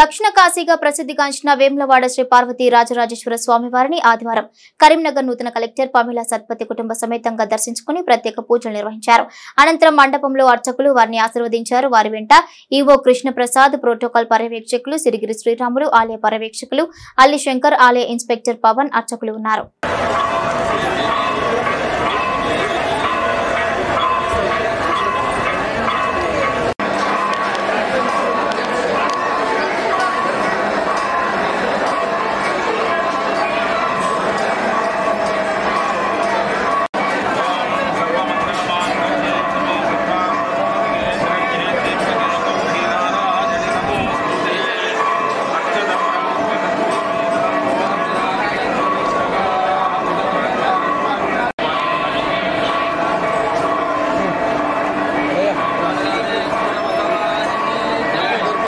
దక్షిణ కాశీగా ప్రసిద్ధిగాంచిన వేములవాడ శ్రీ పార్వతీ రాజరాజేశ్వర స్వామివారిని ఆదివారం కరీంనగర్ నూతన కలెక్టర్ పమిళ సత్పతి కుటుంబ సమేతంగా దర్శించుకుని ప్రత్యేక పూజలు నిర్వహించారు అనంతరం మండపంలో అర్చకులు వారిని ఆశీర్వదించారు వారి వెంట ఈవో ప్రసాద్ ప్రోటోకాల్ పర్యవేక్షకులు సిరిగిరి శ్రీరాములు ఆలయ పర్యవేక్షకులు అల్లి శంకర్ ఆలయ ఇన్స్పెక్టర్ పవన్ అర్చకులు ఉన్నారు